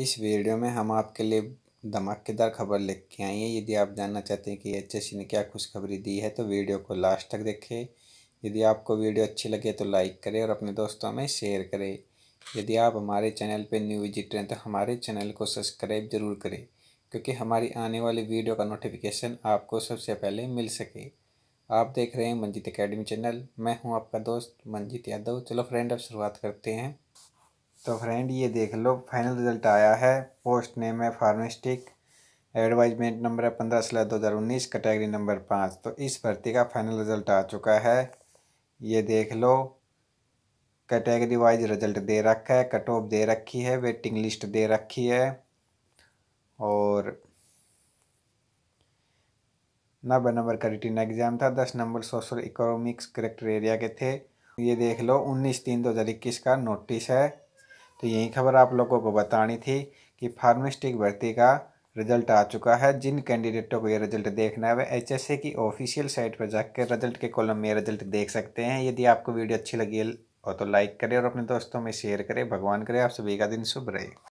इस वीडियो में हम आपके लिए धमाकेदार खबर लिख के आई हैं यदि आप जानना चाहते हैं कि एच ने क्या खुशखबरी दी है तो वीडियो को लास्ट तक देखें यदि आपको वीडियो अच्छी लगे तो लाइक करें और अपने दोस्तों में शेयर करें यदि आप हमारे चैनल पर न्यू विजिटर हैं तो हमारे चैनल को सब्सक्राइब जरूर करें क्योंकि हमारी आने वाली वीडियो का नोटिफिकेशन आपको सबसे पहले मिल सके आप देख रहे हैं मंजीत एकेडमी चैनल मैं हूं आपका दोस्त मंजीत यादव चलो फ्रेंड अब शुरुआत करते हैं तो फ्रेंड ये देख लो फाइनल रिजल्ट आया है पोस्ट नेम है फार्मेस्टिक एडवाइजमेंट नंबर है पंद्रह सिला दो हज़ार उन्नीस कैटेगरी नंबर पाँच तो इस भर्ती का फाइनल रिजल्ट आ चुका है ये देख लो कैटेगरी वाइज रिजल्ट दे रखा है कट ऑफ दे रखी है वेटिंग लिस्ट दे रखी है और नब्बे नंबर का रिटर्न एग्ज़ाम था दस number social economics character area के थे ये देख लो उन्नीस तीन दो हज़ार इक्कीस का नोटिस है तो यही खबर आप लोगों को बतानी थी कि फार्मेस्टिक भर्ती का रिजल्ट आ चुका है जिन कैंडिडेटों को ये रिजल्ट देखना है एस ए की ऑफिशियल साइट पर जाकर रिजल्ट के कॉलम में रिजल्ट देख सकते हैं यदि आपको वीडियो अच्छी लगी हो तो लाइक करें और अपने दोस्तों में शेयर करें भगवान करें आप सभी का दिन शुभ रहे